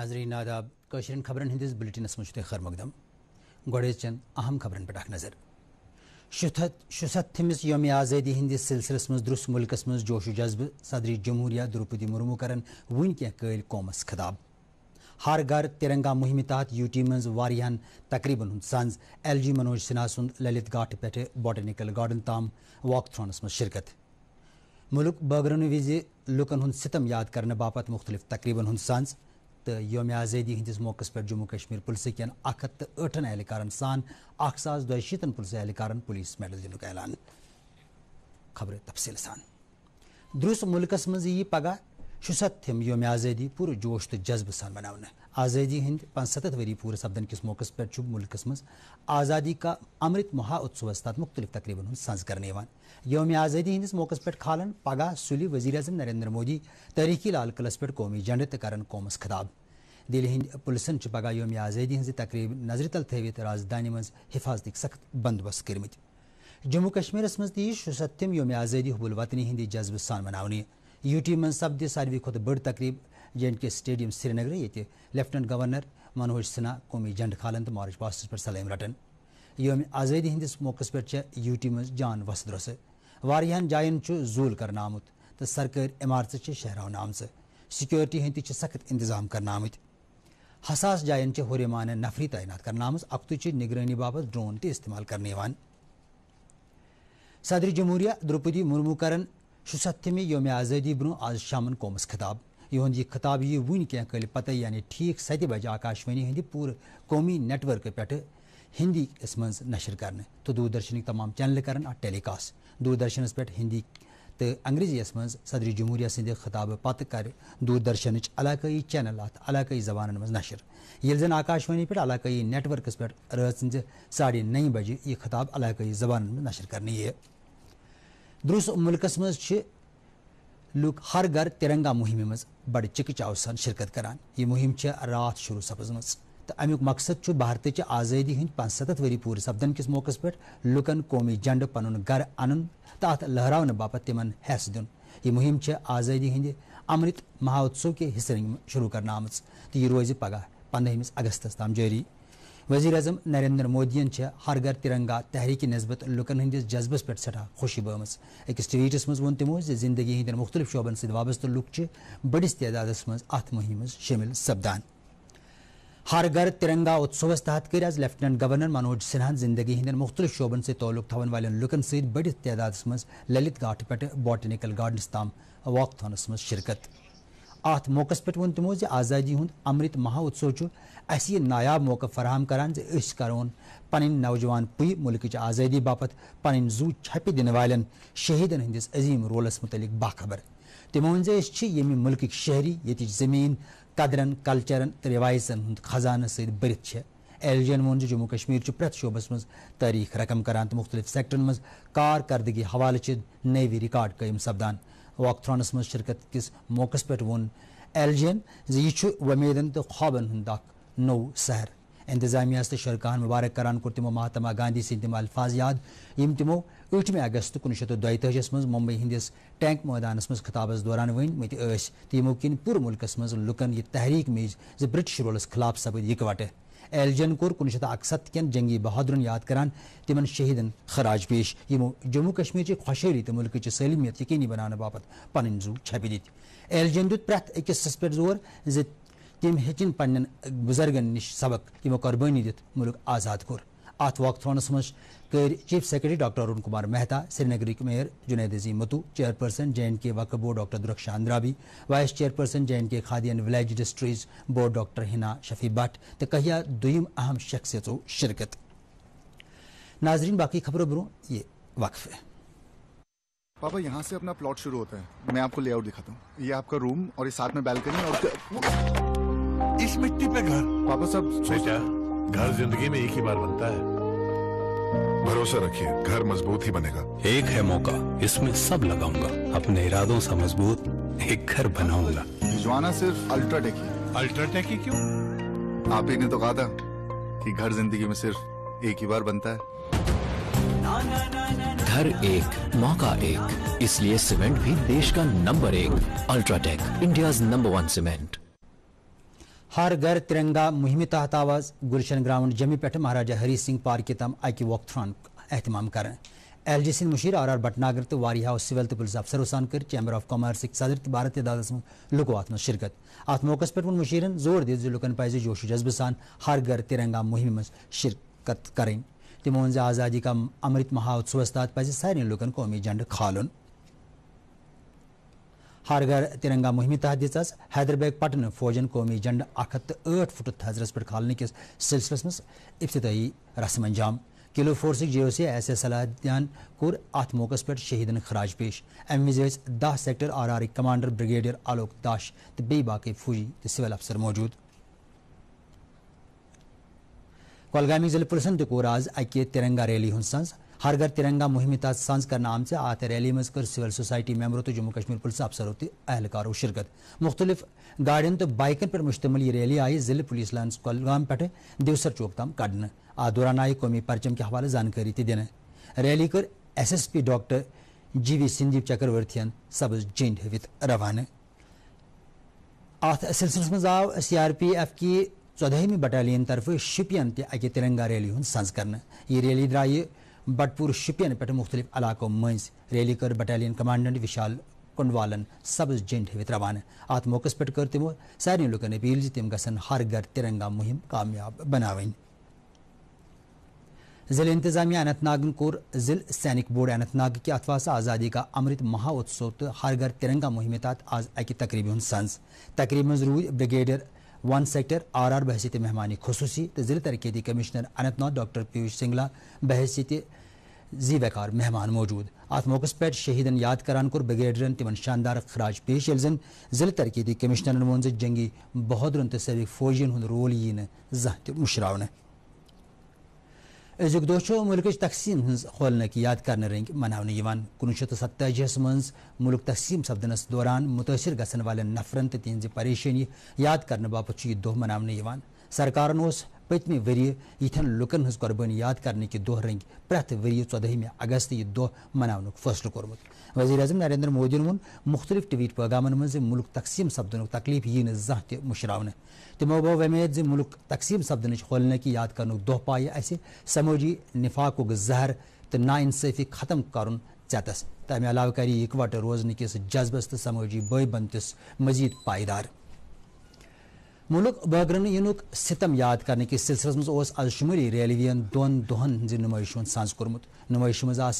नाजरी नादाब कशन खबरन हंदिस bulletin मज खर मकदम गोड़े चंद अहम खबरन पे नजर शुसत्थिमिस योम आज़ादी हंदिस सिलसिलस मज दुरुस मुल्क मज जोश जज्ब सदरी जमहूरिया द्रौपदी मुर्मू करन वन कह कर कौमस खिताब हर घर तिरंगा मुहिम तहत यू टी मज तकरीबन हंद सन्ज एल जी मनोज सिन्हा सुंद ललित घाट पे बॉटनिकल गार्डन ताम वॉक थ्रोनस मज शिरकत मुल्क बगरन वज लुकन सितम याद कर बापत मुख्तलिफ तकरीबन हंद सन्ज तो योम आज़ादी हंदिस मौक़ पर जम्मू कश्मीर पुलिस कैन अख हथ तो एहलकार सान अख दशीतन पुलिस एहलकार पुलिस मेडल दिन ऐलान खबर तफसील सान दुरुस मुल्क मज पगह पगह शुसत्थिम योम आज़ादी पूरे जोश तो जज्ब सान मन आज़ादी हंद पसत वरी पूरे सपदन किस मौक़ पर मुल्क मज आज़ादी का अमृत महा उत्सव तथा मुख्तलि तकरीबन सज कर योम आज़ादी हंदिस मौक़ पर खालन पगह सुली वजी अजम नरेंद्र मोदी तरीकी लाल कलस पे कौमी झंडे तो कर कौमस खिताब दिल हंद पुलिसन पगह योम आज़ादी हज तकरीब नजर तल थवित राजधानी मज हिफाजत सख्त बंदोबस्त कर जम्मू कश्मीर मं ती योम आज़ादी हबुल वतनी हिंदी जज्ब सान मन यू टी सपद सारे खुद बड़ तकरीब J and K stadium Srinagar ये लेफ्टिनेंट गवर्नर मनोज सिन्हा कौमी झंड खालन तो मार्च पास पर सलम रटन योम आज़ादी हंदिस मौक पे यू टी मज जान वस रोस वारियान जायन जूल कर आमुत तो सरकारी इमारत शहरा आम सिक्योरिटी हंद सख्त इंतजाम कर आमुत हसास जायन हुरिमान नफरी तैनात कर अख्त निगरानी बाबत ड्रोन तो इस्तेमाल कर सदर जमहूरिया द्रौपदी मुर्मू कर शुसत्में योम आज़ादी ब्रो आज शामन कौमस खिताब इहुद यह खिताब यह वन कह कल पत यानी ठीक सत बजे आकाशवाणी हंद पूर कौमी नेटवर्क पे हिंदी मज नशर कर तो दूरदर्शन तमाम चैनल कर टेलीकास्ट दूरदर्शन पे हिंदी तो अंग्रेजी सदरी जमहूरिया सद खताब पत् कर दूरदर्शन इलाकई चैनल अत जबान मज नशर ये जन आकाशवाणी पे इलाकई नेटवर्कस पे रात सज साढ़े नौ बजे यह खताब इलाकई जबान मज नशर कर दुरुस मुल्कस मज लुक हर घर तिरंगा मुहिम मज बड़ चिकचाव सान शिरकत करान यह मुहिम रात शुरू सपजम तो अमु मकसद भारत की आजादी हंद पंसत वरी पूरे सपदन किस मौक़ पे लुकन कौमी झंड पन गर अन तो अत लहराव बाप तिम हैस दिन यह मुहिम से आजादी हिंद अमृत महोत्सव के हिस्से शुरू कर आम तो यह रोज पगह पंद्रहमस अगस्त तम जारी वजी अजम नरेंद्र मोदियन हर घर तिरंगा तहरीक नस्बत लुकन हंदिस जज्बस पे सठा खुशी बम अकिस ट्वीटस मं वो तमो जिंदगी हंदन मुख्तलिफ शोबन सत वाबस्त लुक बड़स तदादस मह मुहिम शामिल सपदान हर घर तिरंगा उत्सव तहत कर आज लेफ्टिनेंट गवर्नर मनोज सिन्हा जिंदगी हंदन मुख्तलिफ शोबन से तल्लुक थवन वाले लुकन बड़ तदाद मज ललित घाट पे बॉटनिकल गार्डनस तम वॉक थोनस मज शिरकत अत मौक़ पे वो तमो आज़ादी हूँ अमृत महोत्सव अस ये नायाब मौक़ फराहम करान करो पन नौजवान पुई मुल्क आज़ादी बापत पन जू छपि दिन वाले शहीदन हंदिस अजीम रोलस मुतलिक बाखबर तमो ये मुल्क शहरी ये जमीन कदरन कल्चरन तो रिवायतन हूं खजान सरित एलजीन वोन जम्मू कश्मीर प्रेत शोबस मं तारीख रकम करान तो मुख्तलिफ सेक्टरन मं कारकर्दगी हवाले नव रिकॉर्ड कायम सपदान वॉकथ्रॉनस मं शिरकत किस मौकस पे वो एलजीन यह वमेदन तो खौबन हूं नौ सहर इंतजामिया तो शरकान मुबारक करान कोर तमो महात्मा गांधी सद अल्फाज याद यम तमो अठमें अगस्त कुन शो दहतहस मं मुंबई हंदिस टैंक मैदानस मं खिताबस दौरान वनमत तमो किन पूर मुल्कस मं लुकन यह तहरीक मिज ज ब्रिटिश रूलस खिलाफ सपद इकवट एलजन कोर कुन शत अकसत कन जंगी बहादुरन याद करान तिमन शहीदन खराज पेश यमो जम्मू कश्मीर की खुशहरी तो मुल्क सलमियत यकीनी बनाने बापत पन जू छपि दित एलजन दुत प्रथ अकिस पे जोर ज तम हेचन पन्न बुजर्गन नश सबक यमो कर्बानी दित मुल्क आज़ाद कोर अत वक्त वन मज chief secretary doctor Arun Kumar Mehta Srinagar mayor Junaid Azim Mattu chairperson J and K Waqf board doctor Darakhshan Andrabi vice chairperson J and K Khadi and village industries board doctor Hina Shafi Bhat तो कहिया दुम अहम शख्सियतों शिरकत नाजरीन बाकी खबरों बरू ये वक्फ है पापा यहाँ से अपना प्लॉट शुरू होता है मैं आपको लेआउट दिखाता हूँ ये आपका रूम और ये साथ में बैलकनी और इस मिट्टी पे घर पापा सब सोचा घर जिंदगी में एक ही बार बनता है भरोसा रखिए घर मजबूत ही बनेगा एक है मौका इसमें सब लगाऊंगा अपने इरादों से मजबूत एक घर बनाऊंगा भिजवाना सिर्फ अल्ट्राटेक ही अल्ट्राटेक ही क्यों आप ही ने तो कहा था कि घर जिंदगी में सिर्फ एक ही बार बनता है घर एक मौका एक इसलिए सीमेंट भी देश का नंबर एक UltraTech India number one cement Har Ghar Tiranga मुहिम तहत आवाज गुलशन ग्राउंड जमी पे महाराजा हरी सिंह पार्क तम अकि वॉकथ्रॉन अहतमाम कर एल जी सिंद मुशीर आर आर भटनागर तो वारियाओ सिविल तो पुलिस अफसरों सान कर चैम्बर ऑफ कॉमर्स सदर तो भारत तदाद मे लुको अत शिरकत अत मौक पे वो मुशीर जोर दित लुकन पे जोशो जज्बे सान हर घर तिरंगा मुहिम शिरकत करें तमो आज़ादी का अमृत महोत्सव तहत पे सारे लुकन कौमी झंड खालन घर तिरंगा मुहिम तहत दिस हैदरबैग पटन फौजन कौमी झंड अखत ठ फुट थजरस पे खालने के सिलसिलस मज इब्तदाई रस्म अंजाम kilo force J O C S S सलाहदान कोर अत मौक पे शहीदन खराज पेश अम वज दह sector R R commander brigadier Alok Dash तो बे बाकी फौजी तो सिविल अफसर मौजूद कलगामी जिले पुलिस तक आज अक तिरंगा रैली हज हर घर तिरंगा मुहिम तहत कर नाम से आते रैली में कर सिविल सोसाइटी मेम्बरों तो जम्मू कश्मीर पुलिस अफसरों तो अहलकारों शिरकत मुख्तलिफ गाड़ियों तो बाइकन पे मुश्तमिल यह रैली आई जिले पुलिस लाइन कलगाम पे दिवसर चौक तम कड़ने आ दौरान आई कौमी परचम के हवाले जानकारी ति दिन रैली कर S S P doctor G V Sandeep चक्रवर्तियन सब्ज झंड हवित रवान अत सिलसिलस मज आव सी आर पी एफ की चौदहमी बटालियन तरफ ते तक तिरंगा रैली हूँ सज कर यह रैली द्राई बटपूर शपियन पे मुख्तलिफ इलाकों मज रैली कर बटालियन कमांडेंट विशाल कुंडवालन सब्ज झंड हवित रवान अत मौकस पे कर तमो सारे लुकन अपील जम ग हर घर तिरंगा मुहिम कामयाब बनावन जिले इंतजामिया अनंतनागन कोर जिल सैनिक बोर्ड अनंतनाग के अथवासा आज़ादी का अमृत महा उत्सव तो हर घर तिरंगा मुहिम तहत आज अकि तकरीब हंद सज मज रूद ब्रिगेडियर वन सेक्टर आर आर बहसीत मेहमानी खसूसी तो जिले तरक्याती कमिश्नर अनंत अनंतनाग डॉक्टर पीयूष सिंगला बहसीत जी वकार मेहमान मौजूद अत मौक पे शहीद याद करान कुर ब्रिगेडर तिम शानदार खराज पेश ये जन जिले तरक्याती कमिश्नर वो जंगी बहादुरन तो सबिक फौजियन हूँ रोल यी जह अजुक दह मुल्क तकसीम हज खोलने की याद कर मनान कुन शत सत्ताजीस मज मुल्क तकसीम सपदनस दौरान मुतासर गन वाले नफरन तो तिहज परेशानी याद कर बाप यह दह मनान सरकार पतमे वर यथन लुकन हज कुर्बानी याद करने कि दोह रंग प्रथ वर चौदहमे अगस्त यह दोह मनान फैसलह कोर्मुत वजीर अजम नरेंद्र मोदी वोन मुख्तलिफ ट्वीट पैगामन मज मुल्क तकसीम सपदन तकलीफ यी नह तुशराव तमो गो वमेद जो मुल्क तकसीम सपदन होलने कि याद कर दोह पाये अस समोजी निफाक जहर तो नाइंसाफी खत्म कर चतस तमें अलाव कर यकवट रोजन किस जज्बस तो समोजी बयबन तिस मजीद पायदार मुल्क बगरन यनुक सितम याद करने किस सिलसिलस मज आज शुमरी रैलवियन दोन दोहन हज नुमाइश साज कोर्मुत नुमाइश मज आ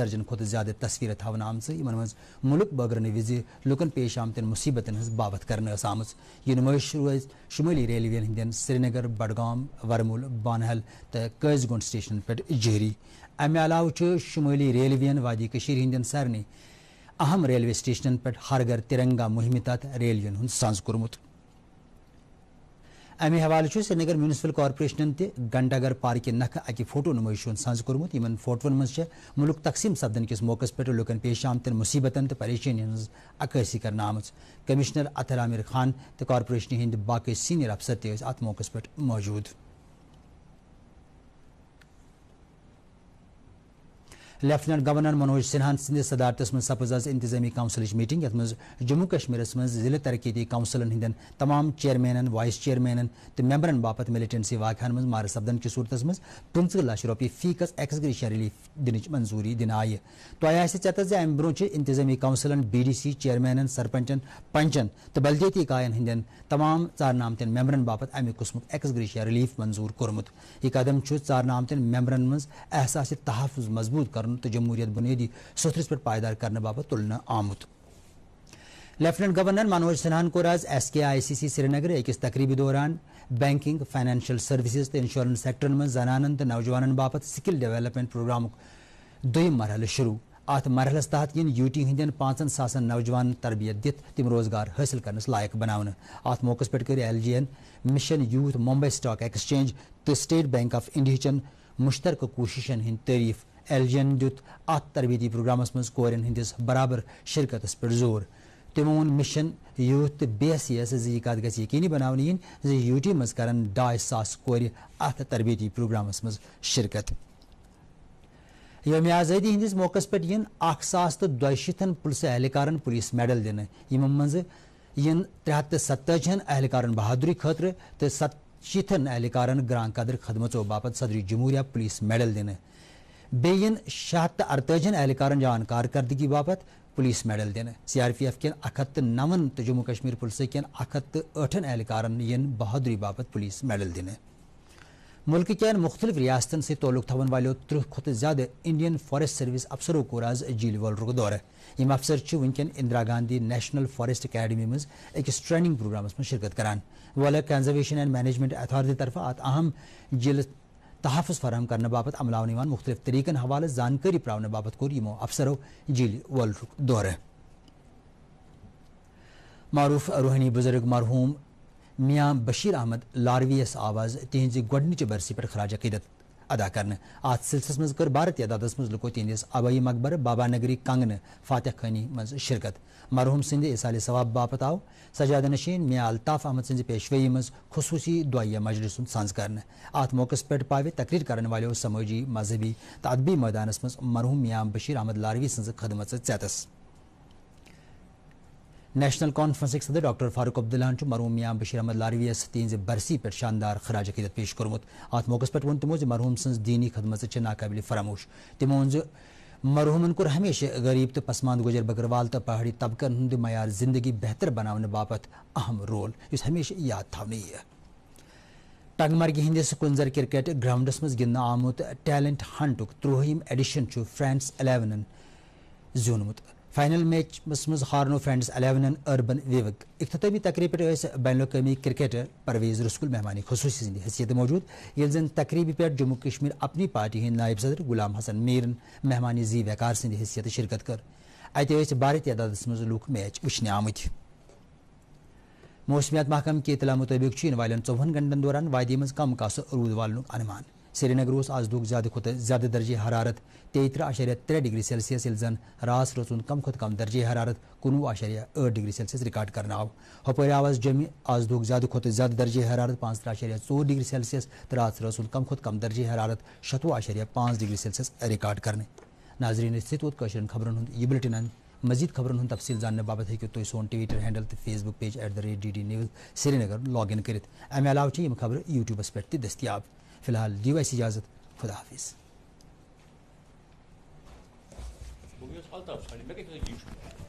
दर्जन खुद ज्यादा तस्वीर थावन आमच इन मज मुल्क बगरन वजि लुकन पेश आमत मुसीबतन हाबत बाबत कर आम यह नुमाइश रोज शुमली रैलवियन हंद श्रीनगर बडगाम वरमूल बानहल तो कजगुंड स्टेशन पे जारी अमे अलाव शुमली रैलवियन वादी हंद सारे अहम रेलवे स्टेशन पे हर घर तिरंगा मुहिम तथ रैलियन हज साज कोर्मुत अमे हवाले श्रीनगर म्यूनसिपल कॉर्पोरेशन तंडागर पार्क नख अक फोटो नुमाइशों हज कर्मुत इन फोटोन मे मुल्क तकसीम सपदन किस मौकस पे लुकन पेश आमतन मुसीबतन तो परेशानी हज अक्सी कर आम कमिश्नर अतर आमिर खान तो कॉर्पोरेशन हंद बाकी सीनियर अफसर ते अत मौकस पे मौजूद लेफ्टिनेंट गवर्नर मनोज सिन्हा सदरत सदारत मं सपज आज इंतजामी कौंसिल मीटिंग ये मज जम्मू कश्मीर मं जिले तरक्की कौंसिल तमाम चेयरमैन वाइस चेयरमैन तो मेम्बरन बाप मिलिटेंसी वाकहन मं मार सपदन की सूरत मं पंच लच रोपये फी कस रिलीफ दिन मंजूरी दिन आई तय तो अम ब्रो इंतजामी council B D C chairman सरपंचन पंचन तो बलदती कायन हंदन तमाम चारन मेम्बरन बापत बाप कस्मुक एक्स रिलीफ मंजूर कर्मुत यह कदम चारनामतन मेम्बरन मं एहसास तहफ़ मजबूत कर तो जमहूरियत बुनियादी सुथरस पे पायदार कर बाब तुल आमुत लेफ्टिनेंट गवर्नर मनोज सिन्हान कोर आज S K I C C Srinagar अकिस तकरीबी दौरान बैंकिंग फाइनेंशियल सर्विसेज तो इंशोरेंस सेक्टरन मज जनानन तो नौजवान बाप स्किल डेवलपमेंट प्रोग्राम दुम मरहल शुरू अत मरहलस तहत इन यू टी हंद पांचन सासन नौजवान तरबियत दित तम रोजगार हासिल कर लायक बना अत मौकस पे कर एल जी एन mission youth Mumbai stock exchange तो स्टेट बैंक आफ इंडिया चन मुश्तरक कोशिशन हंद तारीफ़ एल जी दुत अत तरबती प्रोग्रामस मज हंदिस बराबर शिरकत पे जोर तमो वो मिशन यूथ तो बी एस जी कत गि यकीनी बनाव यू टी मज कर डाय सास कोर अत तरबी प्रोग्रामस मज शिरकत योम आज़ादी हंदिस मौक़ पे इन सा तो दोशतन पुलिस एहलकार पुलिस मेडल दिन यमो मज इन त्रे हथ तो सत्ताजन अहलकार बहादुरी खतर तो सतशीथन एहलकार ग्रां कदर खदमतों बापत सदरी जमूरिया पुलिस मेडल दिन बेन शाह अरतजन एहलकार जान कारकर्दगी बापत पुलिस मेडल दिन सी आर पी एफ कन अख हथ नवन तो जम्मू कश्मीर पुलिस कन अख हथ अठन एहलकान इन बहादुरी बाप पुलिस मेडल दिन मुल्क कैन मुख्तलिफ रियासतन से तल्लुक थवन वाले तृह खुत ज्यादा इंडियन फॉरेस्ट सर्विस अफसरों कोर आज जील वलरुक दौर यम अफसर वनकन Indira Gandhi national forest academy मज ट्रेनिंग प्रोग्राम शिरकत करान वाला कंजर्वेशन एंड मैनेजमेंट अथारटी तरफ अहम जील तहफ़ फराहम करने बाप अमला मुख्तलिफ तरीकन हवाले जानकारी प्रावने बाप कमो यमो अफसरों जील वल दौरे मारूफ रूहानी बुजुर्ग मरहूम मियाँ बशीर अहमद लारवीस आवाज़ तिजि गोडनिच बरसी पे खराज अकीदत अदा कर अत सिलसिलस मज कर भारत तदाद लुको तिंदिस अबई मकबर बाबा नगरी कंगन फातह खानी मज शिरकत मरहूम सिंद इसाल सवाब बापत आव सजाद नशीन मियाँ अलताफ अहमद सिंज पेशवई मज खसूसी दुआया मजलिस सज कर अत मौकस पे पावे तकरीर करने वालों समाजी मजहबी तो अदबी मज मरहूम मियाँ बशीर अहमद लारवी सज खदमत जैतस नेशनल कॉन्फ्रेंस के सदर डॉक्टर फारूक अब्दुल्ला मरहूम मियाँ बशीर अहमद लारवी तीन बरसी पे शानदार खराज अकीदत पेश कोर्मुत अत मौक़ पे वो तमो मरहूम सज दीनी खदमत नाकबिल फरामोश तमो मरहूमन कर् हमेश गरीब तो पसमान गुजर बकरवाल तो पहाड़ी तबकन हंद मैार जिंदगी बेहतर बनाने बाप अहम रोल इस हमेशा याद थी टंगमर्गि हंदिस कुंजर क्रिकेट ग्राउंडस मज गिंद आमुत टैलेंट हंटुक त्रोहम एडिशन फ्रांस एलेवनन जूनमुत फाइनल मैच मज हारनो फ्रेंड्स एलेवनन अर्बन विवक अख्तामी तकरीब पे बैन क्रिकेटर परवेज रसकुल मेहमानी खसूस हैसियत मौजूद ये जन तकरीब पे जम्मू कश्मीर अपनी पार्टी हिंद नायब सदर गुलाम हसन मीरन मेहमानी जी वकार सद हैसियत शिरकत कर अत भारी तदाद मज लू मैच वे आम मौसमियात महकम के इतला मुताबिक इन वाले चौवन घंटन दौरान वादी मज कम का रूद वालन अनुमान श्रीनगर आज ज्यादा खुद ज्यादा दर्जे हरारत तरह अशारिया त्रे डिग्री सेल्सियस जन रास रोचुन कम खुद कम दर्जे हरारत कनु अशारिया अठ डिग्री सेल्सियस रिकॉर्ड कर आव हपर आवाज जमि आज ज्यादा खुद ज्यादा दर्जे हरारत पाँच त्रे अशारिया चौह डिग्री सेल्सियस तो रात रोचुन कम खुद कम दर्जे हरारत शतव अशारिया पांच डिग्री सेल्सियस रिकॉर्ड कर नाजरीन तोशन खबरन हूँ ये बुलेटिन मजीद खबर हूँ तफसील जानने बाबत हूँ तुम सोन ट्विटर हैंडल तो Facebook page at the rate D D news Srinagar log in कर अमे अलावा यूट्यूबस पे दस्तियाब في الحال دي ویسی اجازت خداحافظ بگیرس آلتا